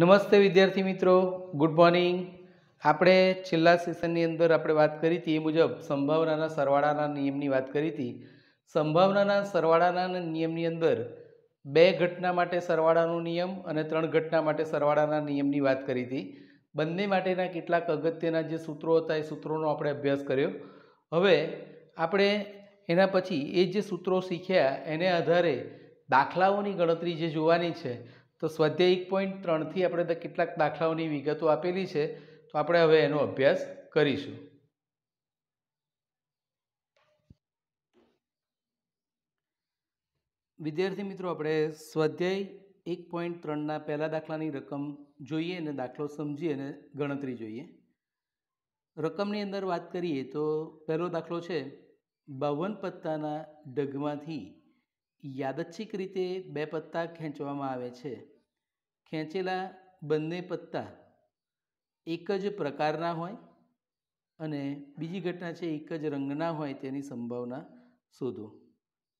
નમસ્તે વિદ્યાર્થી મિત્રો ગુડ મોર્નિંગ આપણે છેલ્લા સેશનની અંદર આપણે વાત કરી હતી એ મુજબ સંભાવનાના સરવાળાના નિયમની વાત કરી હતી સંભાવનાના સરવાળાના નિયમની અંદર બે ઘટના માટે સરવાળાનો નિયમ અને ત્રણ ઘટના માટે સરવાળાના નિયમની વાત કરી હતી બંને માટેના કેટલાક અગત્યના જે સૂત્રો હતા એ સૂત્રોનો આપણે અભ્યાસ કર્યો હવે આપણે એના પછી એ જે સૂત્રો શીખ્યા એને આધારે દાખલાઓની ગણતરી જે જોવાની છે તો સ્વાધ્યાય એક પોઈન્ટ ત્રણથી આપણે કેટલાક દાખલાઓની વિગતો આપેલી છે તો આપણે હવે એનો અભ્યાસ કરીશું વિદ્યાર્થી મિત્રો આપણે સ્વાધ્યાય એક પોઈન્ટ ત્રણના પહેલા દાખલાની રકમ જોઈએ અને દાખલો સમજી અને ગણતરી જોઈએ રકમની અંદર વાત કરીએ તો પહેલો દાખલો છે બાવન પત્તાના ઢગમાંથી યાદચ્છિક રીતે બે પત્તા ખેંચવામાં આવે છે ખેંચેલા બંને પત્તા એક જ પ્રકારના હોય અને બીજી ઘટના છે એક જ રંગના હોય તેની સંભાવના શોધો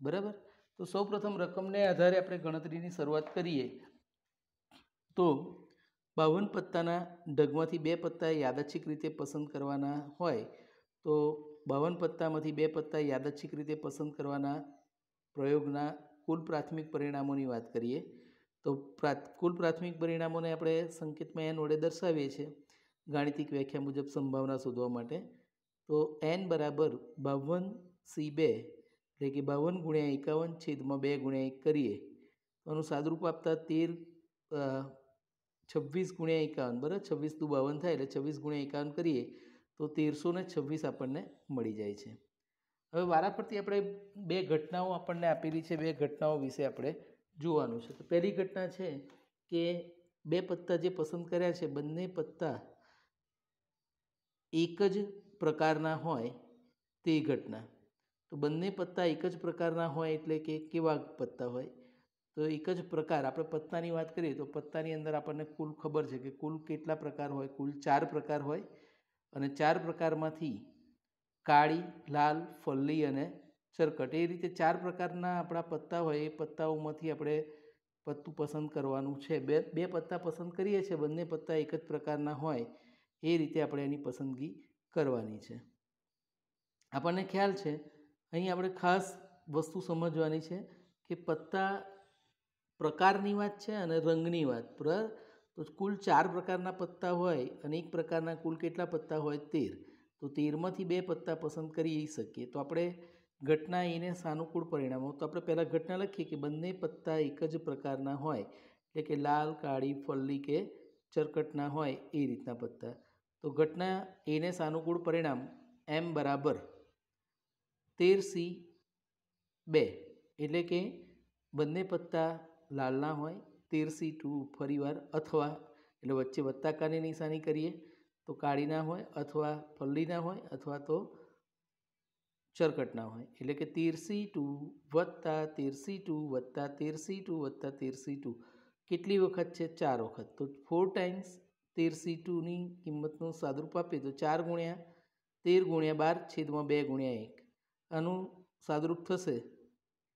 બરાબર તો સૌપ્રથમ રકમને આધારે આપણે ગણતરીની શરૂઆત કરીએ તો બાવન પત્તાના ઢગમાંથી બે પત્તા યાદચ્છિક રીતે પસંદ કરવાના હોય તો બાવન પત્તામાંથી બે પત્તા યાદચ્છિક રીતે પસંદ કરવાના પ્રયોગના કુલ પ્રાથમિક પરિણામોની વાત કરીએ તો કુલ પ્રાથમિક પરિણામોને આપણે સંકેતમાં એન વડે દર્શાવીએ છીએ ગાણિતિક વ્યાખ્યા મુજબ સંભાવના શોધવા માટે તો એન બરાબર બાવન સી બે એટલે કે બાવન ગુણ્યા એકાવન છેદમાં બે ગુણ્યા એક કરીએ આનું સાદરૂપ આપતા તેર છવ્વીસ ગુણ્યા એકાવન બરાબર છવ્વીસ દુ બાવન થાય એટલે છવ્વીસ ગુણ્યા એકાવન કરીએ તો તેરસો ને છવ્વીસ આપણને મળી જાય છે હવે વારાફરતી આપણે બે ઘટનાઓ આપણને આપેલી છે બે ઘટનાઓ વિશે આપણે જોવાનું છે તો પહેલી ઘટના છે કે બે પત્તા જે પસંદ કર્યા છે બંને પત્તા એક જ પ્રકારના હોય તે ઘટના તો બંને પત્તા એક જ પ્રકારના હોય એટલે કે કેવા પત્તા હોય તો એક જ પ્રકાર આપણે પત્તાની વાત કરીએ તો પત્તાની અંદર આપણને કુલ ખબર છે કે કુલ કેટલા પ્રકાર હોય કુલ ચાર પ્રકાર હોય અને ચાર પ્રકારમાંથી કાળી લાલ ફલ્લી અને સરકટ એ રીતે ચાર પ્રકારના આપણા પત્તા હોય એ પત્તાઓમાંથી આપણે પત્તું પસંદ કરવાનું છે બે બે પત્તા પસંદ કરીએ છીએ બંને પત્તા એક જ પ્રકારના હોય એ રીતે આપણે એની પસંદગી કરવાની છે આપણને ખ્યાલ છે અહીં આપણે ખાસ વસ્તુ સમજવાની છે કે પત્તા પ્રકારની વાત છે અને રંગની વાત બરાબર તો કુલ ચાર પ્રકારના પત્તા હોય અને એક પ્રકારના કુલ કેટલા પત્તા હોય તેર તો તેરમાંથી બે પત્તા પસંદ કરી શકીએ તો આપણે ઘટના એને સાનુકૂળ પરિણામો તો આપણે પહેલાં ઘટના લખીએ કે બંને પત્તા એક જ પ્રકારના હોય એટલે કે લાલ કાળી ફલ્લી કે ચરકટના હોય એ રીતના પત્તા તો ઘટના એને સાનુકૂળ પરિણામ એમ બરાબર તેર સી બે એટલે કે બંને પત્તા લાલના હોય તેર સી ટુ ફરીવાર અથવા એટલે વચ્ચે વત્તાકારની નિશાની કરીએ તો કાળીના હોય અથવા ફલ્લીના હોય અથવા તો ચરકટ હોય એટલે કે તીરસી ટુ વત્તા તીરસી ટુ વત્તા તીરસી ટુ વત્તા તીરસી ટુ કેટલી વખત છે ચાર વખત તો ફોર ટાઈમ્સ તેરસી ટુની કિંમતનું સાદુરૂપ આપીએ તો ચાર ગુણ્યા તેર ગુણ્યા બાર છેદમાં બે ગુણ્યા એક આનું સાદુરૂપ થશે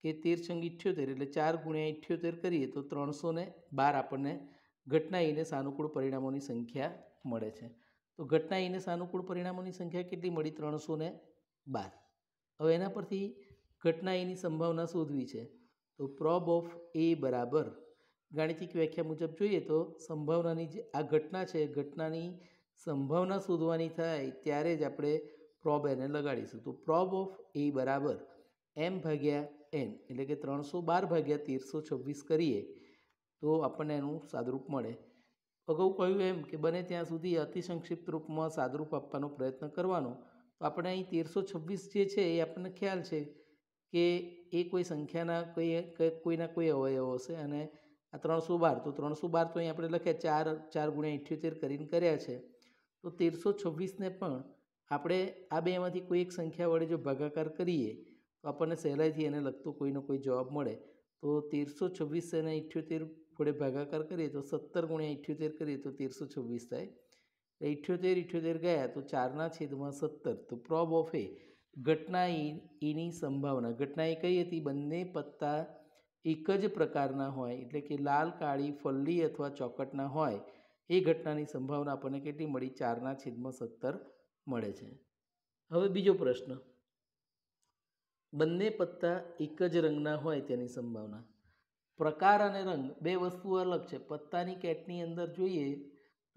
કે તેર છંગ ઇઠ્યોતેર એટલે ચાર ગુણ્યા ઇઠ્યોતેર કરીએ તો ત્રણસો ને બાર આપણને ઘટના ઘટનાઈને સાનુકૂળ પરિણામોની સંખ્યા મળે છે તો ઘટના ઘટનાઈને સાનુકૂળ પરિણામોની સંખ્યા કેટલી મળી ત્રણસો ને બાર હવે એના પરથી ઘટના એની સંભાવના શોધવી છે તો પ્રોબ ઓફ એ બરાબર ગાણિતિક વ્યાખ્યા મુજબ જોઈએ તો સંભાવનાની જે આ ઘટના છે ઘટનાની સંભાવના શોધવાની થાય ત્યારે જ આપણે પ્રોબ એને લગાડીશું તો પ્રોબ ઓફ એ બરાબર એમ ભાગ્યા એન એટલે કે ત્રણસો બાર ભાગ્યા તેરસો છવ્વીસ કરીએ તો આપણને એનું સાદરૂપ મળે અગાઉ કહ્યું એમ કે બને ત્યાં સુધી અતિ સંક્ષિપ્ત રૂપમાં સાદરૂપ આપવાનો પ્રયત્ન કરવાનો તો આપણે અહીં તેરસો છવ્વીસ જે છે એ આપણને ખ્યાલ છે કે એ કોઈ સંખ્યાના કોઈ કોઈના કોઈ અવયવો હશે અને આ ત્રણસો બાર તો ત્રણસો બાર તો અહીં આપણે લખ્યા ચાર ચાર ગુણ્યા ઇઠ્યોતેર કરીને કર્યા છે તો તેરસો છવ્વીસને પણ આપણે આ બેમાંથી કોઈ એક સંખ્યા વડે જો ભાગાકાર કરીએ તો આપણને સહેલાઈથી એને લગતો કોઈનો કોઈ જવાબ મળે તો તેરસો છવ્વીસ અને ઇઠ્યોતેર વડે ભાગાકાર કરીએ તો સત્તર ગુણ્યા ઇઠ્યોતેર કરીએ તો તેરસો છવ્વીસ થાય ઇઠ્યોતેર ઇઠ્યોતેર ગયા તો ચારના છેદમાં સત્તર તો પ્રોબ ઓફ એ ઘટના એની સંભાવના ઘટના એ કઈ હતી બંને પત્તા એક જ પ્રકારના હોય એટલે કે લાલ કાળી ફલ્લી અથવા ચોકટના હોય એ ઘટનાની સંભાવના આપણને કેટલી મળી ચારના છેદમાં સત્તર મળે છે હવે બીજો પ્રશ્ન બંને પત્તા એક જ રંગના હોય તેની સંભાવના પ્રકાર અને રંગ બે વસ્તુ અલગ છે પત્તાની કેટની અંદર જોઈએ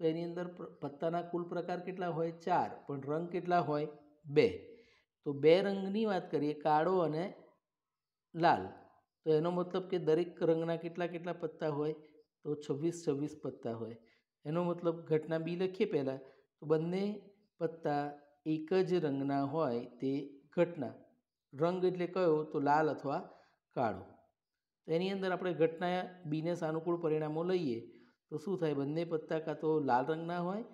તો એની અંદર પત્તાના કુલ પ્રકાર કેટલા હોય ચાર પણ રંગ કેટલા હોય બે તો બે રંગની વાત કરીએ કાળો અને લાલ તો એનો મતલબ કે દરેક રંગના કેટલા કેટલા પત્તા હોય તો છવ્વીસ છવ્વીસ પત્તા હોય એનો મતલબ ઘટના બી લખીએ પહેલાં તો બંને પત્તા એક જ રંગના હોય તે ઘટના રંગ એટલે કયો તો લાલ અથવા કાળો તો એની અંદર આપણે ઘટના બીને સાનુકૂળ પરિણામો લઈએ તો શું થાય બંને પત્તા કાં તો લાલ રંગના હોય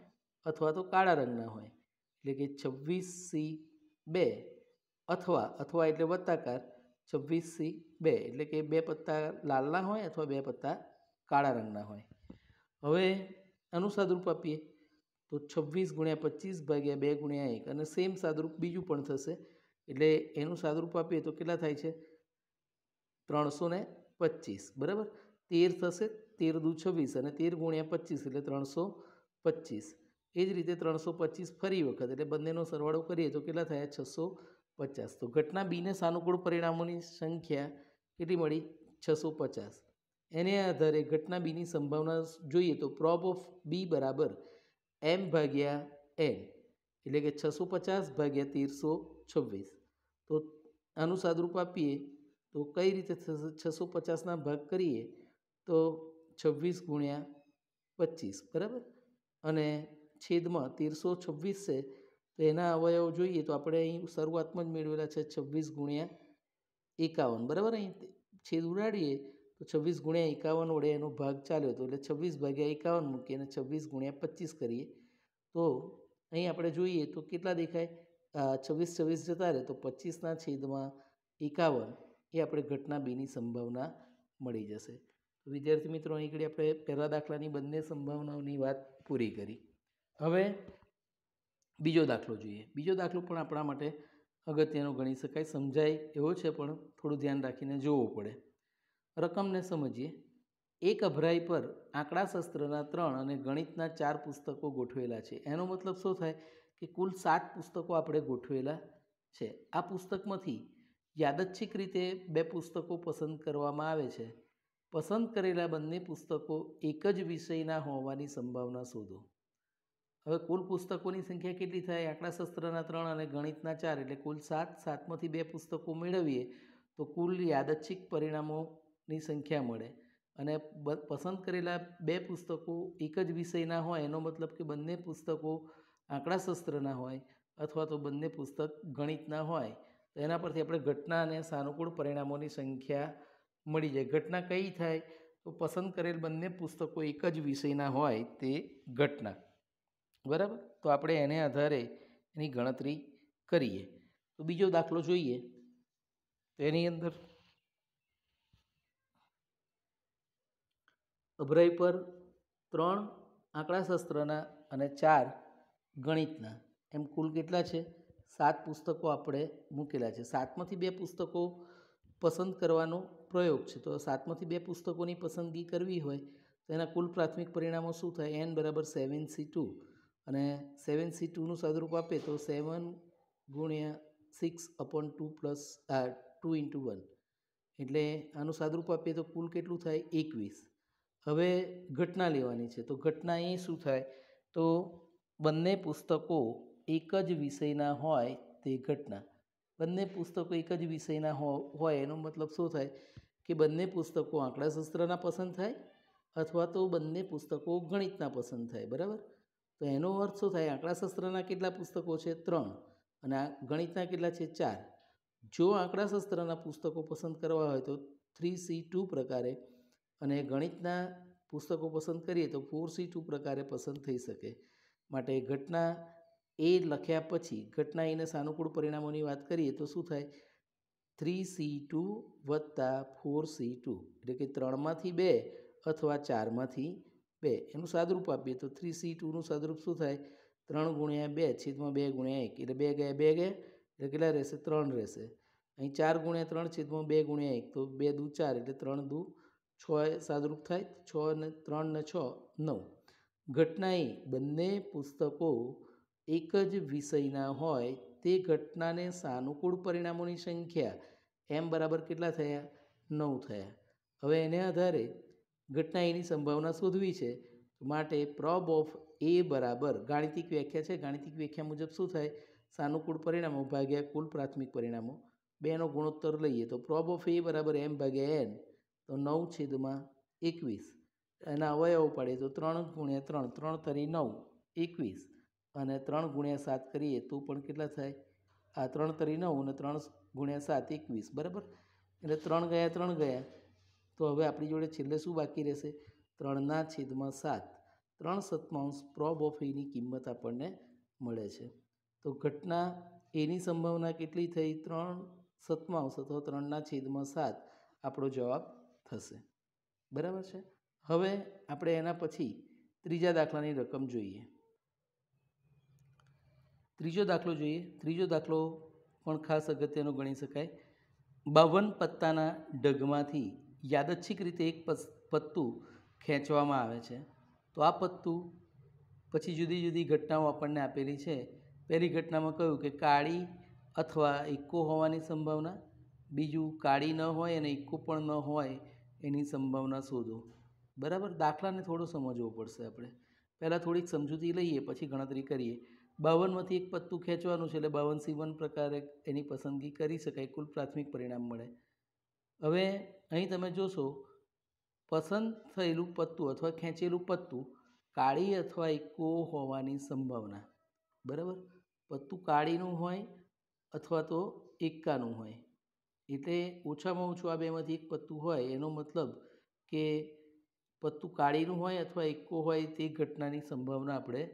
અથવા તો કાળા રંગના હોય એટલે કે છવ્વીસ સી બે અથવા અથવા એટલે વત્તાકાર છવ્વીસ સી બે એટલે કે બે પત્તા લાલના હોય અથવા બે પત્તા કાળા રંગના હોય હવે આનું સાદરૂપ આપીએ તો છવ્વીસ ગુણ્યા પચીસ ભાગ્યા બે ગુણ્યા એક અને સેમ સાદરૂપ બીજું પણ થશે એટલે એનું સાદરૂપ આપીએ તો કેટલા થાય છે ત્રણસો ને પચીસ બરાબર તેર થશે તેર દુ છવ્વીસ અને તેર ગુણ્યા પચીસ એટલે ત્રણસો પચીસ એ જ રીતે ત્રણસો પચીસ ફરી વખત એટલે બંનેનો સરવાળો કરીએ તો કેટલા થયા છસો પચાસ તો ઘટના બીને સાનુકૂળ પરિણામોની સંખ્યા કેટલી મળી છસો પચાસ એને આધારે ઘટના બીની સંભાવના જોઈએ તો પ્રોબ ઓફ બી બરાબર એમ ભાગ્યા એન એટલે કે છસો પચાસ ભાગ્યા તેરસો છવ્વીસ તો આનું સાદરૂપ આપીએ તો કઈ રીતે છસો પચાસના ભાગ કરીએ તો છવ્વીસ ગુણ્યા પચીસ બરાબર અને છેદમાં તેરસો છવ્વીસ છે તો એના અવયવ જોઈએ તો આપણે અહીં શરૂઆતમાં જ મેળવેલા છે છવ્વીસ ગુણ્યા એકાવન બરાબર અહીં છેદ ઉડાડીએ તો છવ્વીસ ગુણ્યા એકાવન વડે એનો ભાગ ચાલ્યો હતો એટલે છવ્વીસ ભાગ્યા એકાવન મૂકીએ અને છવ્વીસ ગુણ્યા પચીસ કરીએ તો અહીં આપણે જોઈએ તો કેટલા દેખાય છવ્વીસ છવ્વીસ જતા રહે તો પચીસના છેદમાં એકાવન એ આપણે ઘટના બેની સંભાવના મળી જશે વિદ્યાર્થી મિત્રો અહીં આપણે પહેલા દાખલાની બંને સંભાવનાઓની વાત પૂરી કરી હવે બીજો દાખલો જોઈએ બીજો દાખલો પણ આપણા માટે અગત્યનો ગણી શકાય સમજાય એવો છે પણ થોડું ધ્યાન રાખીને જોવો પડે રકમને સમજીએ એક અભરાઈ પર આંકડાશાસ્ત્રના ત્રણ અને ગણિતના ચાર પુસ્તકો ગોઠવેલા છે એનો મતલબ શું થાય કે કુલ સાત પુસ્તકો આપણે ગોઠવેલા છે આ પુસ્તકમાંથી યાદચ્છિક રીતે બે પુસ્તકો પસંદ કરવામાં આવે છે પસંદ કરેલા બંને પુસ્તકો એક જ વિષયના હોવાની સંભાવના શોધો હવે કુલ પુસ્તકોની સંખ્યા કેટલી થાય આંકડાશાસ્ત્રના ત્રણ અને ગણિતના ચાર એટલે કુલ સાત સાતમાંથી બે પુસ્તકો મેળવીએ તો કુલ યાદચ્છિક પરિણામોની સંખ્યા મળે અને પસંદ કરેલા બે પુસ્તકો એક જ વિષયના હોય એનો મતલબ કે બંને પુસ્તકો આંકડાશાસ્ત્રના હોય અથવા તો બંને પુસ્તક ગણિતના હોય તો એના પરથી આપણે ઘટના અને સાનુકૂળ પરિણામોની સંખ્યા મળી જાય ઘટના કઈ થાય તો પસંદ કરેલ બંને પુસ્તકો એક જ વિષયના હોય તે ઘટના બરાબર તો આપણે એને આધારે એની ગણતરી કરીએ તો બીજો દાખલો જોઈએ તો એની અંદર અભરાઈ પર ત્રણ આંકડાશાસ્ત્રના અને ચાર ગણિતના એમ કુલ કેટલા છે સાત પુસ્તકો આપણે મૂકેલા છે સાતમાંથી બે પુસ્તકો પસંદ કરવાનો પ્રયોગ છે તો સાતમાંથી બે પુસ્તકોની પસંદગી કરવી હોય તો એના કુલ પ્રાથમિક પરિણામો શું થાય એન બરાબર સેવન સી ટુ અને સેવન સી ટુનું સાદુરૂપ આપે તો સેવન ગુણ્યા six upon two plus two into one એટલે આનું સાદરૂપ આપીએ તો કુલ કેટલું થાય એકવીસ હવે ઘટના લેવાની છે તો ઘટના એ શું થાય તો બંને પુસ્તકો એક જ વિષયના હોય તે ઘટના બંને પુસ્તકો એક જ વિષયના હોય એનો મતલબ શું થાય કે બંને પુસ્તકો આંકડાશાસ્ત્રના પસંદ થાય અથવા તો બંને પુસ્તકો ગણિતના પસંદ થાય બરાબર તો એનો અર્થ શું થાય આંકડાશાસ્ત્રના કેટલા પુસ્તકો છે ત્રણ અને આ ગણિતના કેટલા છે ચાર જો આંકડાશાસ્ત્રના પુસ્તકો પસંદ કરવા હોય તો થ્રી સી ટુ પ્રકારે અને ગણિતના પુસ્તકો પસંદ કરીએ તો ફોર સી ટુ પ્રકારે પસંદ થઈ શકે માટે ઘટના એ લખ્યા પછી ઘટના એને સાનુકૂળ પરિણામોની વાત કરીએ તો શું થાય થ્રી સી ટુ વત્તા ફોર સી ટુ એટલે કે ત્રણમાંથી બે અથવા ચારમાંથી બે એનું સાદરૂપ આપીએ તો થ્રી સી ટુનું સાદરૂપ શું થાય ત્રણ ગુણ્યા બે છેદમાં બે ગુણ્યા એક એટલે બે ગયા બે ગયા એટલે કેટલા રહેશે ત્રણ રહેશે અહીં ચાર ગુણ્યા ત્રણ છેદમાં બે ગુણ્યા એક તો બે દૂ ચાર એટલે ત્રણ દૂ છ સાદરૂપ થાય છ ને ત્રણ ને છ નવ ઘટના એ બંને પુસ્તકો એક જ વિષયના હોય તે ઘટનાને સાનુકૂળ પરિણામોની સંખ્યા એમ બરાબર કેટલા થયા નવ થયા હવે એને આધારે ઘટના એની સંભાવના શોધવી છે માટે પ્રોબ ઓફ એ બરાબર ગાણિતિક વ્યાખ્યા છે ગાણિતિક વ્યાખ્યા મુજબ શું થાય સાનુકૂળ પરિણામો ભાગ્યા કુલ પ્રાથમિક પરિણામો બેનો ગુણોત્તર લઈએ તો પ્રોબ ઓફ એ બરાબર એમ ભાગ્યા એન તો નવ છેદમાં એકવીસ એના અવયવો પાડીએ તો ત્રણ ગુણ્યા ત્રણ ત્રણ તરી નવ એકવીસ અને ત્રણ ગુણ્યા સાત કરીએ તો પણ કેટલા થાય આ ત્રણ તરી નવ અને ત્રણ ગુણ્યા સાત એકવીસ બરાબર એટલે ત્રણ ગયા ત્રણ ગયા તો હવે આપણી જોડે છેલ્લે શું બાકી રહેશે ત્રણના છેદમાં સાત ત્રણ સતમાંશ પ્રોબ ઓફ એની કિંમત આપણને મળે છે તો ઘટના એની સંભાવના કેટલી થઈ ત્રણ સતમાંશ અથવા ત્રણના છેદમાં સાત આપણો જવાબ થશે બરાબર છે હવે આપણે એના પછી ત્રીજા દાખલાની રકમ જોઈએ ત્રીજો દાખલો જોઈએ ત્રીજો દાખલો પણ ખાસ અગત્યનો ગણી શકાય બાવન પત્તાના ઢગમાંથી યાદચ્છિક રીતે એક પત્તું ખેંચવામાં આવે છે તો આ પત્તું પછી જુદી જુદી ઘટનાઓ આપણને આપેલી છે પહેલી ઘટનામાં કહ્યું કે કાળી અથવા ઇક્કો હોવાની સંભાવના બીજું કાળી ન હોય અને ઇક્કો પણ ન હોય એની સંભાવના શોધો બરાબર દાખલાને થોડો સમજવો પડશે આપણે પહેલાં થોડીક સમજૂતી લઈએ પછી ગણતરી કરીએ બાવનમાંથી એક પત્તું ખેંચવાનું છે એટલે બાવન સીવન પ્રકારે એની પસંદગી કરી શકાય કુલ પ્રાથમિક પરિણામ મળે હવે અહીં તમે જોશો પસંદ થયેલું પત્તું અથવા ખેંચેલું પત્તું કાળી અથવા એકો હોવાની સંભાવના બરાબર પત્તું કાળીનું હોય અથવા તો એકકાનું હોય એટલે ઓછામાં ઓછું આ બેમાંથી એક પત્તું હોય એનો મતલબ કે પત્તું કાળીનું હોય અથવા એકકો હોય તે ઘટનાની સંભાવના આપણે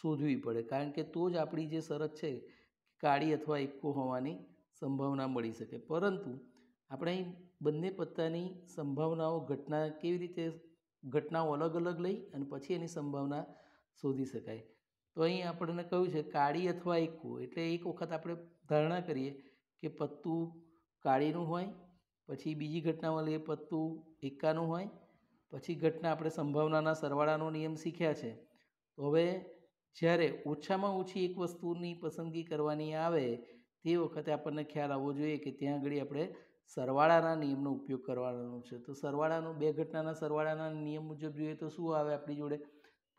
શોધવી પડે કારણ કે તો જ આપણી જે શરત છે કાળી અથવા એકો હોવાની સંભાવના મળી શકે પરંતુ આપણે અહીં બંને પત્તાની સંભાવનાઓ ઘટના કેવી રીતે ઘટનાઓ અલગ અલગ લઈ અને પછી એની સંભાવના શોધી શકાય તો અહીં આપણને કહ્યું છે કાળી અથવા એકો એટલે એક વખત આપણે ધારણા કરીએ કે પત્તું કાળીનું હોય પછી બીજી ઘટનામાં લઈએ પત્તું એકાનું હોય પછી ઘટના આપણે સંભાવનાના સરવાળાનો નિયમ શીખ્યા છે તો હવે જ્યારે ઓછામાં ઓછી એક વસ્તુની પસંદગી કરવાની આવે તે વખતે આપણને ખ્યાલ આવવો જોઈએ કે ત્યાં આગળ આપણે સરવાળાના નિયમનો ઉપયોગ કરવાનો છે તો સરવાળાનો બે ઘટનાના સરવાળાના નિયમ મુજબ જોઈએ તો શું આવે આપણી જોડે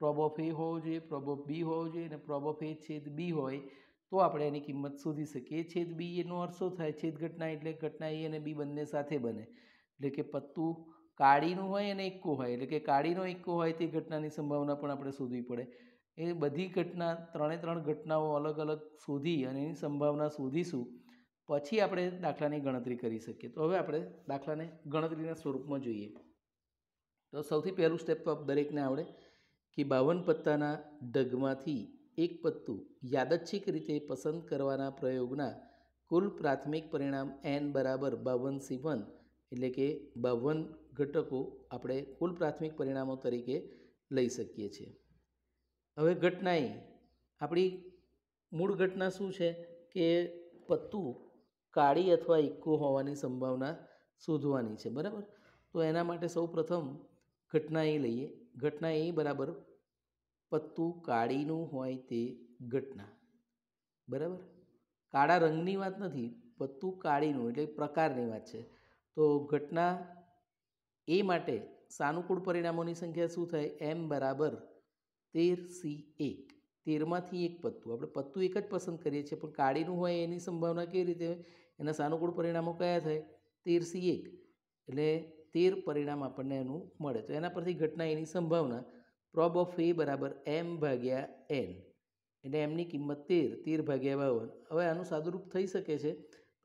પ્રોબ એ હોવો જોઈએ પ્રોબ બી હોવો જોઈએ અને પ્રોબ એ છેદ બી હોય તો આપણે એની કિંમત શોધી શકીએ છેદ બી એનો અર્થ શું થાય છેદ ઘટના એટલે ઘટના એ અને બી બંને સાથે બને એટલે કે પત્તું કાળીનું હોય અને એક્કો હોય એટલે કે કાળીનો એક્કો હોય તે ઘટનાની સંભાવના પણ આપણે શોધવી પડે એ બધી ઘટના ત્રણે ત્રણ ઘટનાઓ અલગ અલગ શોધી અને એની સંભાવના શોધીશું પછી આપણે દાખલાની ગણતરી કરી શકીએ તો હવે આપણે દાખલાને ગણતરીના સ્વરૂપમાં જોઈએ તો સૌથી પહેલું સ્ટેપ તો દરેકને આવડે કે બાવન પત્તાના ઢગમાંથી એક પત્તું યાદચ્છિક રીતે પસંદ કરવાના પ્રયોગના કુલ પ્રાથમિક પરિણામ એન બરાબર બાવન સી વન એટલે કે બાવન ઘટકો આપણે કુલ પ્રાથમિક પરિણામો તરીકે લઈ શકીએ છીએ હવે ઘટનાએ આપણી મૂળ ઘટના શું છે કે પત્તું કાળી અથવા ઇક્કો હોવાની સંભાવના શોધવાની છે બરાબર તો એના માટે સૌ પ્રથમ ઘટના એ લઈએ ઘટના એ બરાબર પત્તુ કાળીનું હોય તે ઘટના બરાબર કાળા રંગની વાત નથી પત્તુ કાળીનું એટલે પ્રકારની વાત છે તો ઘટના એ માટે સાનુકૂળ પરિણામોની સંખ્યા શું થાય એમ બરાબર તેર સી એક તેરમાંથી એક પત્તું આપણે પત્તું એક જ પસંદ કરીએ છીએ પણ કાળીનું હોય એની સંભાવના કેવી રીતે એના સાનુકૂળ પરિણામો કયા થાય તેર સી એક એટલે તેર પરિણામ આપણને એનું મળે તો એના પરથી ઘટના એની સંભાવના પ્રોબ ઓફ એ બરાબર એમ ભાગ્યા એન એટલે એમની કિંમત તેર તેર ભાગ્યા બાવન હવે આનું સાદુરૂપ થઈ શકે છે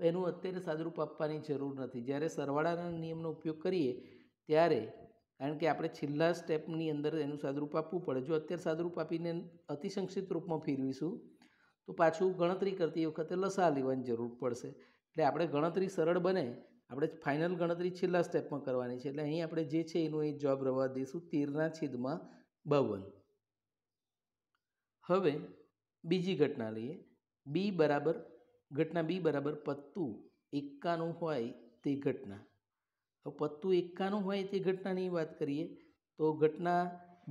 એનું અત્યારે સાદુરૂપ આપવાની જરૂર નથી જ્યારે સરવાળાના નિયમનો ઉપયોગ કરીએ ત્યારે કારણ કે આપણે છેલ્લા સ્ટેપની અંદર એનું સાદરૂપ આપવું પડે જો અત્યારે સાદરૂપ આપીને અતિસંક્ષિત રૂપમાં ફેરવીશું તો પાછું ગણતરી કરતી વખતે લસા લેવાની જરૂર પડશે એટલે આપણે ગણતરી સરળ બને આપણે ફાઇનલ ગણતરી છેલ્લા સ્ટેપમાં કરવાની છે એટલે અહીં આપણે જે છે એનું એ જવાબ રવા દઈશું તેરના છેદમાં બાવન હવે બીજી ઘટના લઈએ બી બરાબર ઘટના બી બરાબર પત્તું એકાનું હોય તે ઘટના હવે પત્તું એકાનું હોય તે ઘટનાની વાત કરીએ તો ઘટના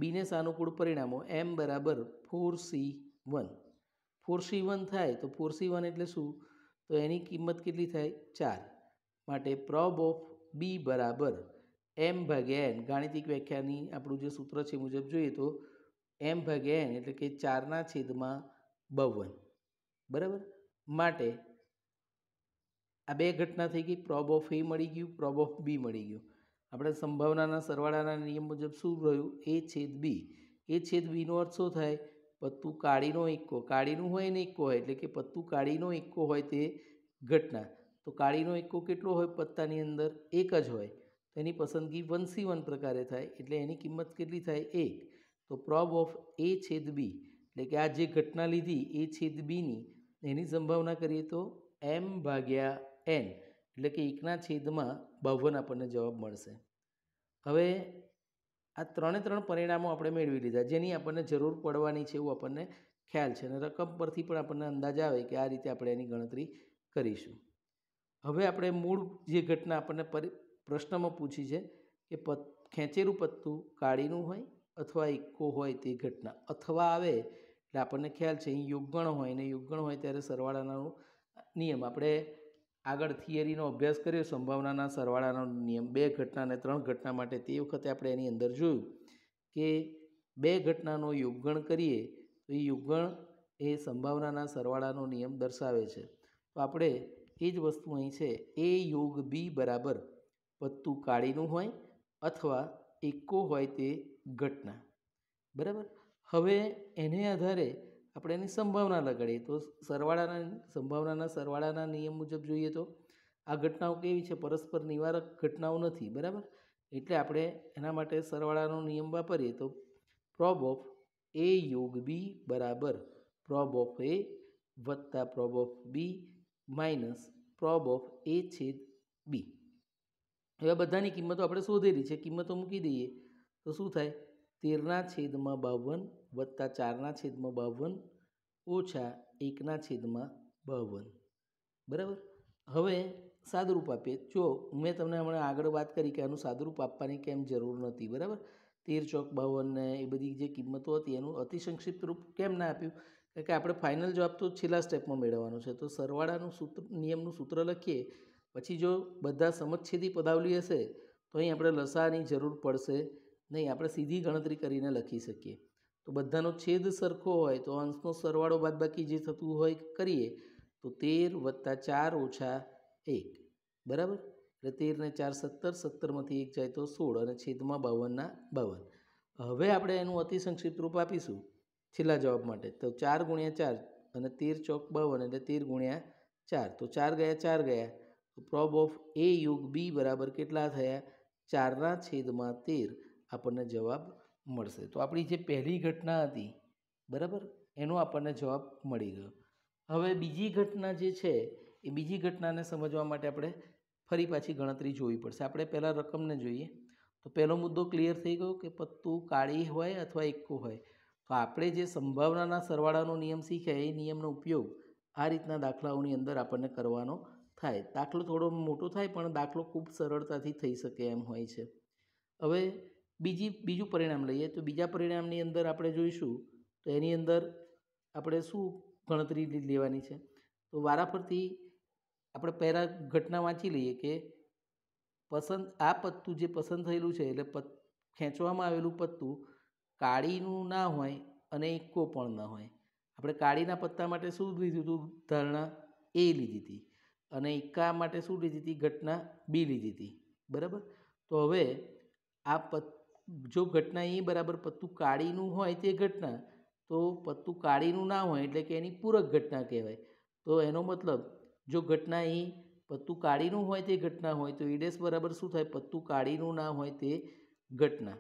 બીને સાનુકૂળ પરિણામો એમ બરાબર four C one four C one થાય તો ફોર સી વન એટલે શું તો એની કિંમત કેટલી થાય ચાર માટે પ્રોબ ઓફ બી બરાબર એમ ભાગ્યા એન ગાણિતિક વ્યાખ્યાની આપણું જે સૂત્ર છે મુજબ જોઈએ તો એમ ભાગ્યા એન એટલે કે ચારના છેદમાં બાવન બરાબર માટે આ બે ઘટના થઈ ગઈ પ્રોબ ઓફ એ મળી ગયું પ્રોબ ઓફ બી મળી ગયું આપણે સંભાવનાના સરવાળાના નિયમ મુજબ શું રહ્યું એ છેદ બી એ છેદ બીનો અર્થ શું થાય પત્તું કાળીનો એક્કો કાળીનું હોય ને એક્કો હોય એટલે કે પત્તું કાળીનો એક્કો હોય તે ઘટના તો કાળીનો એક્કો કેટલો હોય પત્તાની અંદર એક જ હોય તો એની પસંદગી વન સી વન પ્રકારે થાય એટલે એની કિંમત કેટલી થાય એક તો પ્રોબ ઓફ એ છેદ બી એટલે કે આ જે ઘટના લીધી એ છેદ બીની એની સંભાવના કરીએ તો એમ ભાગ્યા એન એટલે કે એકના છેદમાં બાવન આપણને જવાબ મળશે હવે આ ત્રણે ત્રણ પરિણામો આપણે મેળવી લીધા જેની આપણને જરૂર પડવાની છે એવું આપણને ખ્યાલ છે અને રકમ પરથી પણ આપણને અંદાજ આવે કે આ રીતે આપણે એની ગણતરી કરીશું હવે આપણે મૂળ જે ઘટના આપણને પ્રશ્નમાં પૂછી છે કે પત ખેંચેલું પત્તું કાળીનું હોય અથવા એકો હોય તે ઘટના અથવા આવે એટલે આપણને ખ્યાલ છે અહીં યોગગણ હોય ને યોગગણ હોય ત્યારે સરવાળાનો નિયમ આપણે આગળ થિયરીનો અભ્યાસ કર્યો સંભાવનાના સરવાળાનો નિયમ બે ઘટના અને ત્રણ ઘટના માટે તે વખતે આપણે એની અંદર જોયું કે બે ઘટનાનો યોગગણ કરીએ તો એ યોગગણ એ સંભાવનાના સરવાળાનો નિયમ દર્શાવે છે તો આપણે એ જ વસ્તુ અહીં છે એ યોગ બી બરાબર પત્તું કાળીનું હોય અથવા એકો હોય તે ઘટના બરાબર હવે એને આધારે આપણે એની સંભાવના લગાડીએ તો સરવાળાના સંભાવનાના સરવાળાના નિયમ મુજબ જોઈએ તો આ ઘટનાઓ કેવી છે પરસ્પર નિવારક ઘટનાઓ નથી બરાબર એટલે આપણે એના માટે સરવાળાનો નિયમ વાપરીએ તો પ્રોબ ઓફ એ યોગ બી બરાબર પ્રોબ ઓફ એ વત્તા prob of B minus prob of A છેદ બી હવે બધાની કિંમતો આપણે શોધેલી છે કિંમતો મૂકી દઈએ તો શું થાય તેરના છેદમાં બાવન વત્તા ચારના છેદમાં બાવન ઓછા એકના છેદમાં બાવન બરાબર હવે સાદુરૂપ આપીએ જો મેં તમને હમણાં આગળ વાત કરી કે આનું સાદુરૂપ આપવાની કેમ જરૂર નથી બરાબર તેર ચોક બાવન ને એ બધી જે કિંમતો હતી એનું અતિસંક્ષિપ્ત રૂપ કેમ ના આપ્યું કારણ કે આપણે ફાઇનલ જવાબ તો છેલ્લા સ્ટેપમાં મેળવવાનો છે તો સરવાળાનું સૂત્ર નિયમનું સૂત્ર લખીએ પછી જો બધા સમછેદી પદાવલી હશે તો અહીં આપણે લસાની જરૂર પડશે નહીં આપણે સીધી ગણતરી કરીને લખી શકીએ તો બધાનો છેદ સરખો હોય તો અંશનો સરવાળો બાદ બાકી જે થતું હોય કરીએ તો તેર વત્તા ચાર ઓછા એક બરાબર એટલે તેરને ચાર સત્તર સત્તરમાંથી એક જાય તો સોળ અને છેદમાં બાવનના બાવન હવે આપણે એનું અતિ સંક્ષિપ્ત રૂપ આપીશું છેલ્લા જવાબ માટે તો ચાર ગુણ્યા ચાર અને તેર ચોક બાવન એટલે તેર ગુણ્યા ચાર તો ચાર ગયા ચાર ગયા તો પ્રોબ ઓફ એ યુગ બી બરાબર કેટલા થયા ચારના છેદમાં તેર આપણને જવાબ મળશે તો આપણી જે પહેલી ઘટના હતી બરાબર એનો આપણને જવાબ મળી ગયો હવે બીજી ઘટના જે છે એ બીજી ઘટનાને સમજવા માટે આપણે ફરી પાછી ગણતરી જોવી પડશે આપણે પહેલાં રકમને જોઈએ તો પહેલો મુદ્દો ક્લિયર થઈ ગયો કે પત્તું કાળી હોય અથવા એકો હોય તો આપણે જે સંભાવનાના સરવાળાનો નિયમ શીખ્યા એ નિયમનો ઉપયોગ આ રીતના દાખલાઓની અંદર આપણને કરવાનો થાય દાખલો થોડો મોટો થાય પણ દાખલો ખૂબ સરળતાથી થઈ શકે એમ હોય છે હવે બીજી બીજું પરિણામ લઈએ તો બીજા પરિણામની અંદર આપણે જોઈશું તો એની અંદર આપણે શું ગણતરી લેવાની છે તો વારાફરતી આપણે પહેલાં ઘટના વાંચી લઈએ કે પસંદ આ પત્તું જે પસંદ થયેલું છે એટલે પત ખેંચવામાં આવેલું પત્તું કાળીનું ના હોય અને એકો પણ ન હોય આપણે કાળીના પત્તા માટે શું લીધું હતું ધારણા એ લીધી હતી અને એકા માટે શું લીધી હતી ઘટના બી લીધી હતી બરાબર તો હવે આ પત જો ઘટના એ બરાબર પત્તું કાળીનું હોય તે ઘટના તો પત્તું કાળીનું ના હોય એટલે કે એની પૂરક ઘટના કહેવાય તો એનો મતલબ જો ઘટના એ પત્તું કાળીનું હોય તે ઘટના હોય તો ઈડેસ બરાબર શું થાય પત્તું કાળીનું ના હોય તે ઘટના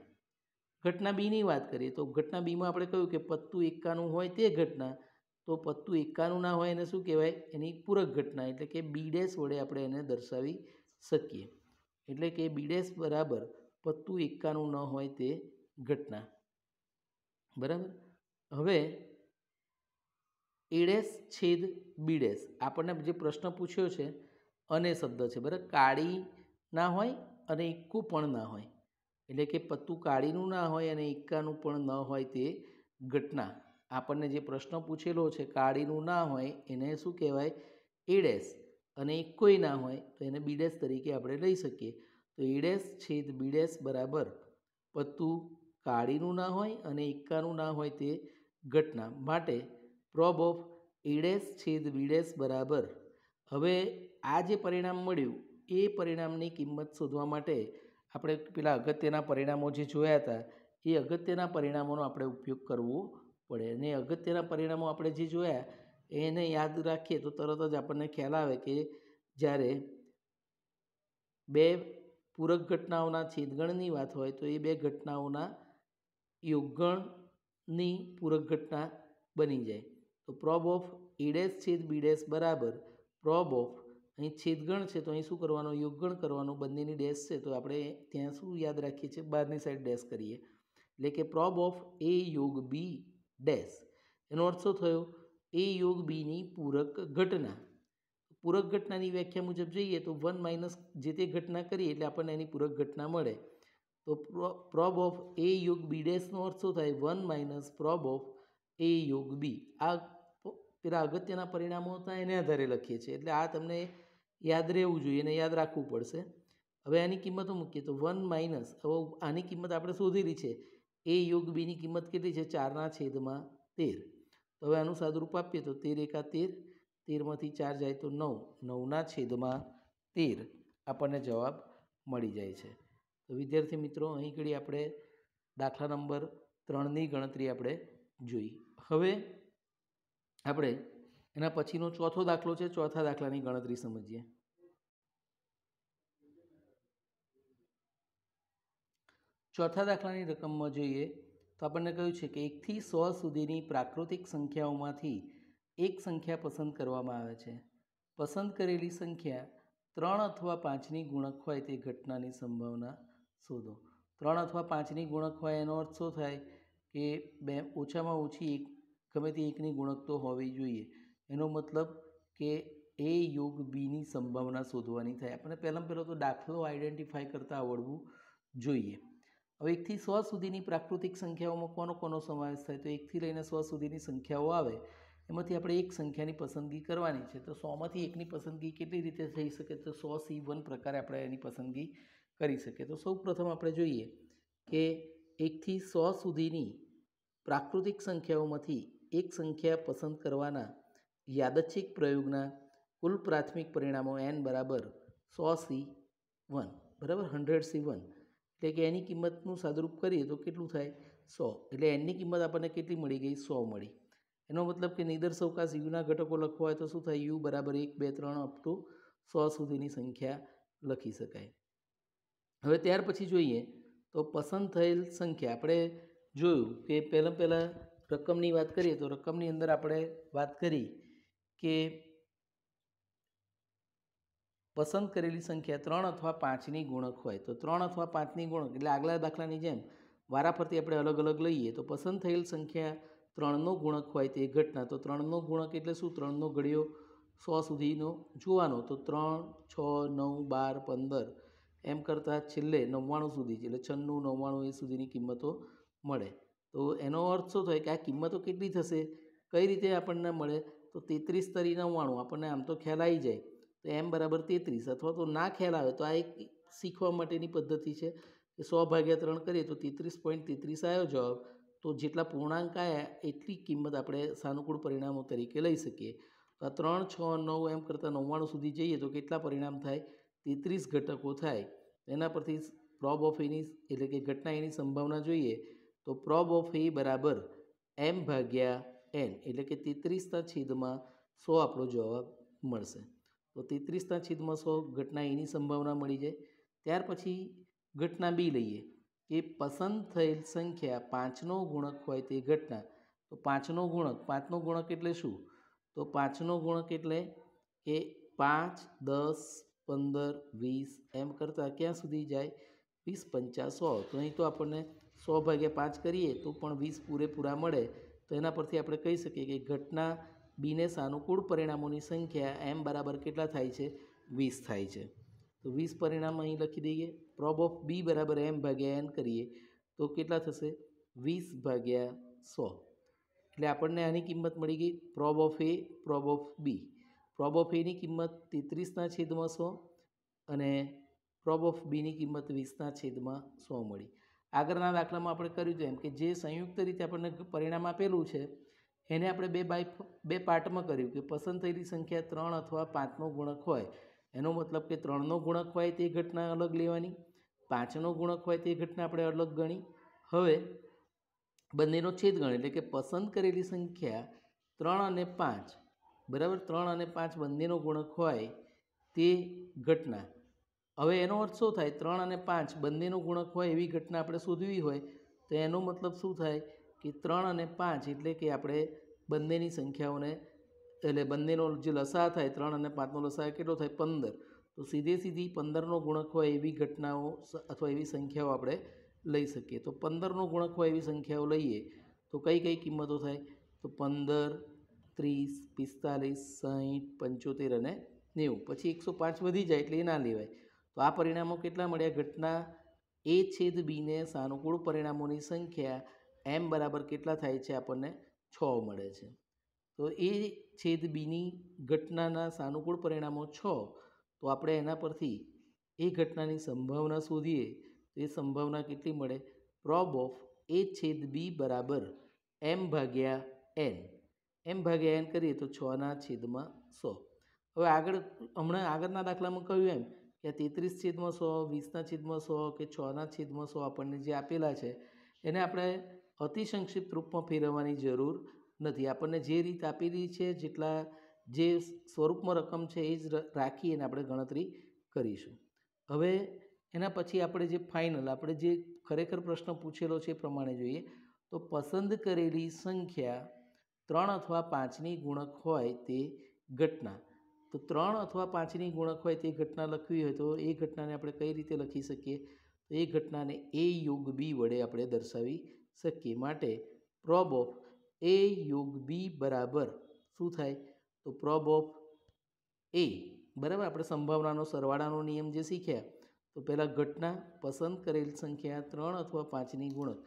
ઘટના બીની વાત કરીએ તો ઘટના બીમાં આપણે કહ્યું કે પત્તું એકાનું હોય તે ઘટના તો પત્તું એકાનું ના હોય એને શું કહેવાય એની પૂરક ઘટના એટલે કે બીડેસ વડે આપણે એને દર્શાવી શકીએ એટલે કે બીડેસ બરાબર પત્તું એકાનું ન હોય તે ઘટના બરાબર હવે એડેસ છેદ બીડેસ આપણને જે પ્રશ્ન પૂછ્યો છે અને શબ્દ છે બરાબર કાળી ના હોય અને એકું પણ ના હોય એટલે કે પત્તું કાળીનું ના હોય અને એકાનું પણ ન હોય તે ઘટના આપણને જે પ્રશ્ન પૂછેલો છે કાળીનું ના હોય એને શું કહેવાય એડેસ અને એકોય ના હોય તો એને બીડેસ તરીકે આપણે લઈ શકીએ તો ઈડેશ છેદ બીડેશ બરાબર પત્તું કાળીનું ના હોય અને એકાનું ના હોય તે ઘટના માટે પ્રોબ ઓફ ઈડેશ છેદ બીડેશ બરાબર હવે આ જે પરિણામ મળ્યું એ પરિણામની કિંમત શોધવા માટે આપણે પેલા અગત્યના પરિણામો જે જોયા હતા એ અગત્યના પરિણામોનો આપણે ઉપયોગ કરવો પડે અને અગત્યના પરિણામો આપણે જે જોયા એને યાદ રાખીએ તો તરત જ આપણને ખ્યાલ આવે કે જ્યારે બે પૂરક ઘટનાઓના છેદગણની વાત હોય તો એ બે ઘટનાઓના યોગગણની પૂરક ઘટના બની જાય તો પ્રોબ ઓફ એડેસ છેદ બીડેસ બરાબર પ્રોબ ઓફ અહીં છેદગણ છે તો અહીં શું કરવાનો યોગગણ કરવાનો બંનેની ડેસ છે તો આપણે ત્યાં શું યાદ રાખીએ છીએ બહારની સાઈડ ડેસ કરીએ એટલે કે પ્રોબ ઓફ એ યોગ બી ડેસ એનો અર્થ શું થયો એ યોગ બીની પૂરક ઘટના પૂરક ઘટનાની વ્યાખ્યા મુજબ જોઈએ તો વન માઇનસ જે તે ઘટના કરીએ એટલે આપણને એની પૂરક ઘટના મળે તો પ્રોબ ઓફ એ યોગ બી ડેશનો અર્થ શું થાય one minus prob of A યોગ બી આ પેલા અગત્યના પરિણામો હતા એને આધારે લખીએ છીએ એટલે આ તમને યાદ રહેવું જોઈએ અને યાદ રાખવું પડશે હવે આની કિંમતો મૂકીએ તો વન માઇનસ હવે આની કિંમત આપણે શોધેલી છે એ યોગ બીની કિંમત કેટલી છે ચારના છેદમાં તેર તો હવે આનું સાદુરૂપ આપીએ તો તેર એકા તેર તેરમાંથી ચાર જાય તો નવ નવના છેદમાં તેર આપણને જવાબ મળી જાય છે તો વિદ્યાર્થી મિત્રો અહીં ઘડી આપણે દાખલા નંબર ત્રણની ગણતરી આપણે જોઈ હવે આપણે એના પછીનો ચોથો દાખલો છે ચોથા દાખલાની ગણતરી સમજીએ ચોથા દાખલાની રકમમાં જોઈએ તો આપણને કહ્યું છે કે એકથી સો સુધીની પ્રાકૃતિક સંખ્યાઓમાંથી એક સંખ્યા પસંદ કરવામાં આવે છે પસંદ કરેલી સંખ્યા ત્રણ અથવા પાંચની ગુણક હોય તે ઘટનાની સંભાવના શોધો ત્રણ અથવા પાંચની ગુણક હોય એનો અર્થ શું થાય કે બે ઓછામાં ઓછી એક ગમે તે એકની ગુણક તો હોવી જોઈએ એનો મતલબ કે એ યોગ બીની સંભાવના શોધવાની થાય આપણે પહેલાં પહેલો તો દાખલો આઈડેન્ટિફાય કરતાં આવડવું જોઈએ હવે એકથી સો સુધીની પ્રાકૃતિક સંખ્યાઓમાં કોનો કોનો સમાવેશ થાય તો એકથી લઈને સો સુધીની સંખ્યાઓ આવે એમાંથી આપણે એક સંખ્યાની પસંદગી કરવાની છે તો સોમાંથી એકની પસંદગી કેટલી રીતે થઈ શકે તો સો સી વન પ્રકારે આપણે એની પસંદગી કરી શકીએ તો સૌ આપણે જોઈએ કે એકથી સો સુધીની પ્રાકૃતિક સંખ્યાઓમાંથી એક સંખ્યા પસંદ કરવાના યાદચ્છિક પ્રયોગના કુલ પ્રાથમિક પરિણામો એન બરાબર સો સી વન બરાબર હંડ્રેડ સી વન એટલે કે એની કિંમતનું સાદુરૂપ કરીએ તો કેટલું થાય સો એટલે એનની કિંમત આપણને કેટલી મળી ગઈ સો મળી એનો મતલબ કે નિદર યુના ઘટકો લખવા હોય તો શું થાય યુ બરાબર એક બે ત્રણ અપ ટુ સો સુધીની સંખ્યા લખી શકાય હવે ત્યાર પછી જોઈએ તો પસંદ થયેલ સંખ્યા આપણે જોયું કે પહેલાં પહેલાં રકમની વાત કરીએ તો રકમની અંદર આપણે વાત કરી કે પસંદ કરેલી સંખ્યા ત્રણ અથવા પાંચની ગુણક હોય તો ત્રણ અથવા પાંચની ગુણક એટલે આગલા દાખલાની જેમ વારા વારાફરતી આપણે અલગ અલગ લઈએ તો પસંદ થયેલ સંખ્યા ત્રણનો ગુણક હોય તે ઘટના તો ત્રણનો ગુણક એટલે શું ત્રણનો ઘડિયો સો સુધીનો જોવાનો તો ત્રણ છ નવ બાર પંદર એમ કરતાં છેલ્લે નવ્વાણું સુધી એટલે છન્નું નવ્વાણું એ સુધીની કિંમતો મળે તો એનો અર્થ શું થાય કે આ કિંમતો કેટલી થશે કઈ રીતે આપણને મળે તો તેત્રીસ તરી નવ્વાણું આપણને આમ તો ખ્યાલ આવી જાય તો એમ બરાબર તેત્રીસ અથવા તો ના ખ્યાલ આવે તો આ એક શીખવા માટેની પદ્ધતિ છે કે સો ભાગ્યા ત્રણ કરીએ તો તેત્રીસ પોઈન્ટ તેત્રીસ આવ્યો જવાબ તો જેટલા પૂર્ણાંક આવ્યા એટલી કિંમત આપણે સાનુકૂળ પરિણામો તરીકે લઈ શકીએ તો આ ત્રણ છ નવ એમ કરતાં નવ્વાણું સુધી જઈએ તો કેટલા પરિણામ થાય તેત્રીસ ઘટકો થાય એના પરથી પ્રોબ ઓફ એની એટલે કે ઘટના એની સંભાવના જોઈએ તો પ્રોબ ઓફ એ બરાબર એમ ભાગ્યા એન એટલે કે તેત્રીસના છેદમાં સો આપણો જવાબ મળશે તો તેત્રીસના છેદમાં સો ઘટના એની સંભાવના મળી જાય ત્યાર પછી ઘટના બી લઈએ કે પસંદ થયેલ સંખ્યા પાંચનો ગુણક હોય તે ઘટના તો પાંચનો ગુણક પાંચનો ગુણક એટલે શું તો પાંચનો ગુણક એટલે કે પાંચ દસ પંદર વીસ એમ કરતાં ક્યાં સુધી જાય વીસ પંચા સો તો અહીં તો આપણને સો ભાગ્યા પાંચ કરીએ તો પણ વીસ પૂરેપૂરા મળે તો એના પરથી આપણે કહી શકીએ કે ઘટના બીને સાનુકૂળ પરિણામોની સંખ્યા એમ બરાબર કેટલા થાય છે વીસ થાય છે તો વીસ પરિણામ અહીં લખી દઈએ પ્રોબ ઓફ બી બરાબર એમ ભાગ્યા એન કરીએ તો કેટલા થશે વીસ ભાગ્યા સો એટલે આપણને આની કિંમત મળી ગઈ prob of A prob of B prob of એની કિંમત તેત્રીસના છેદમાં સો અને પ્રોબ ઓફ બીની કિંમત વીસના છેદમાં સો મળી આગળના દાખલામાં આપણે કર્યું હતું એમ કે જે સંયુક્ત રીતે આપણને પરિણામ આપેલું છે એને આપણે બે બાય બે પાર્ટમાં કર્યું કે પસંદ થયેલી સંખ્યા ત્રણ અથવા પાંચનો ગુણક હોય એનો મતલબ કે ત્રણનો ગુણક હોય તે ઘટના અલગ લેવાની પાંચનો ગુણક હોય તે ઘટના આપણે અલગ ગણી હવે બંનેનો છેદ ગણ એટલે કે પસંદ કરેલી સંખ્યા ત્રણ અને પાંચ બરાબર ત્રણ અને પાંચ બંનેનો ગુણક હોય તે ઘટના હવે એનો અર્થ શું થાય ત્રણ અને પાંચ બંનેનો ગુણક હોય એવી ઘટના આપણે શોધવી હોય તો એનો મતલબ શું થાય કે ત્રણ અને પાંચ એટલે કે આપણે બંનેની સંખ્યાઓને એટલે બંનેનો જે લસા થાય ત્રણ અને પાંચનો લસા કેટલો થાય પંદર તો સીધે સીધી પંદરનો ગુણક હોય એવી ઘટનાઓ અથવા એવી સંખ્યાઓ આપણે લઈ શકીએ તો પંદરનો ગુણક હોય એવી સંખ્યાઓ લઈએ તો કઈ કઈ કિંમતો થાય તો પંદર ત્રીસ પિસ્તાલીસ સાહીઠ પંચોતેર અને નેવું પછી એકસો પાંચ વધી જાય એટલે એ ના લેવાય તો આ પરિણામો કેટલા મળ્યા ઘટના એ છેદ બીને સાનુકૂળ પરિણામોની સંખ્યા એમ બરાબર કેટલા થાય છે આપણને છ મળે છે તો એ છેદ બીની ઘટનાના સાનુકૂળ પરિણામો છ તો આપણે એના પરથી એ ઘટનાની સંભાવના શોધીએ તો એ સંભાવના કેટલી મળે પ્રોબ ઓફ એ છેદ બી બરાબર એમ ભાગ્યા એન એમ ભાગ્યા એન કરીએ તો છના છેદમાં સો હવે આગળ હમણાં આગળના દાખલામાં કહ્યું એમ કે તેત્રીસ છેદમાં સો વીસના છેદમાં સો કે છના છેદમાં સો આપણને જે આપેલા છે એને આપણે અતિસંક્ષિપ્ત રૂપમાં ફેરવવાની જરૂર નથી આપણને જે રીત આપેલી છે જેટલા જે સ્વરૂપમાં રકમ છે એ જ રાખી અને આપણે ગણતરી કરીશું હવે એના પછી આપણે જે ફાઇનલ આપણે જે ખરેખર પ્રશ્ન પૂછેલો છે એ પ્રમાણે જોઈએ તો પસંદ કરેલી સંખ્યા ત્રણ અથવા પાંચની ગુણક હોય તે ઘટના તો ત્રણ અથવા પાંચની ગુણક હોય તે ઘટના લખવી હોય તો એ ઘટનાને આપણે કઈ રીતે લખી શકીએ તો એ ઘટનાને એ યોગ બી વડે આપણે દર્શાવી શકીએ માટે પ્રોબ ઓફ એ યોગ બી બરાબર શું થાય તો પ્રોબ ઓફ એ બરાબર આપણે સંભાવનાનો સરવાળાનો નિયમ જે શીખ્યા તો પહેલાં ઘટના પસંદ કરેલ સંખ્યા ત્રણ અથવા પાંચની ગુણક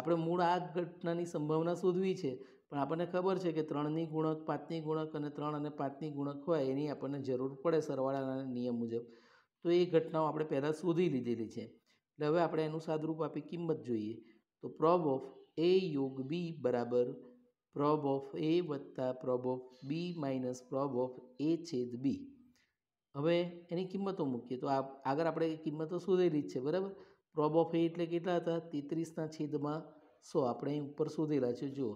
આપણે મૂળ આ ઘટનાની સંભાવના શોધવી છે પણ આપણને ખબર છે કે ત્રણની ગુણક પાંચની ગુણક અને ત્રણ અને પાંચની ગુણક હોય એની આપણને જરૂર પડે સરવાળાના નિયમ મુજબ તો એ ઘટનાઓ આપણે પહેલાં શોધી લીધેલી છે એટલે હવે આપણે એનું સાદરૂપ આપી કિંમત જોઈએ તો પ્રોબ ઓફ એ યોગ બી બરાબર પ્રોબ ઓફ એ વત્તા prob of B minus prob of A છેદ બી હવે એની કિંમતો મૂકીએ તો આ આગળ આપણે કિંમતો શોધેલી જ છે બરાબર પ્રોબ ઓફ એ એટલે કેટલા હતા તેત્રીસના છેદમાં સો આપણે અહીં ઉપર શોધેલા છે જુઓ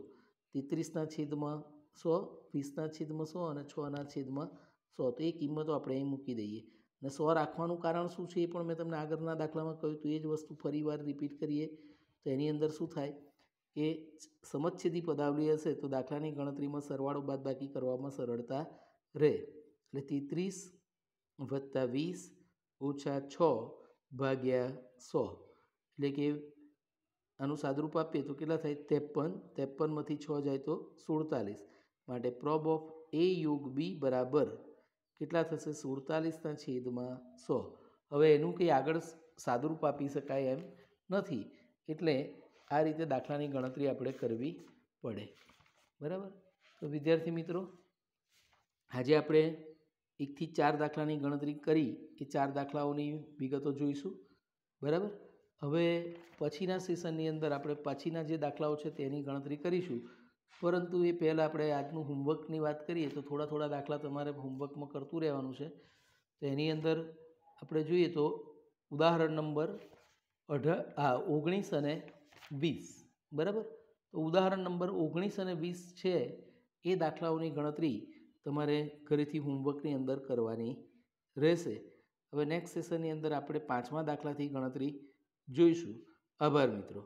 તેત્રીસના છેદમાં સો વીસના છેદમાં સો અને છના છેદમાં સો તો એ કિંમતો આપણે અહીં મૂકી દઈએ અને સો રાખવાનું કારણ શું છે એ પણ મેં તમને આગળના દાખલામાં કહ્યું તો એ જ વસ્તુ ફરીવાર રિપીટ કરીએ તો એની અંદર શું થાય કે સમછેદી પદાવલી હશે તો દાખલાની ગણતરીમાં સરવાળો બાદ બાકી કરવામાં સરળતા રહે એટલે તેત્રીસ વત્તા વીસ ઓછા છ ભાગ્યા સો એટલે કે આનું સાદરૂપ આપીએ તો કેટલા થાય ત્રેપન ત્રેપનમાંથી છ જાય તો સુડતાલીસ માટે પ્રોબ ઓફ એ યોગ બી બરાબર કેટલા થશે સુડતાલીસના છેદમાં સો હવે એનું કંઈ આગળ સાદરૂપ આપી શકાય એમ નથી એટલે આ રીતે દાખલાની ગણતરી આપણે કરવી પડે બરાબર તો વિદ્યાર્થી મિત્રો આજે આપણે એકથી ચાર દાખલાની ગણતરી કરી એ ચાર દાખલાઓની વિગતો જોઈશું બરાબર હવે પછીના સેશનની અંદર આપણે પછીના જે દાખલાઓ છે તેની ગણતરી કરીશું પરંતુ એ પહેલાં આપણે આજનું હોમવર્કની વાત કરીએ તો થોડા થોડા દાખલા તમારે હોમવર્કમાં કરતું રહેવાનું છે તો એની અંદર આપણે જોઈએ તો ઉદાહરણ નંબર અઢ હા ઓગણીસ અને વીસ બરાબર તો ઉદાહરણ નંબર ઓગણીસ અને વીસ છે એ દાખલાઓની ગણતરી તમારે ઘરેથી હોમવર્કની અંદર કરવાની રહેશે હવે નેક્સ્ટ સેશનની અંદર આપણે પાંચમા દાખલાથી ગણતરી જોઈશું આભાર મિત્રો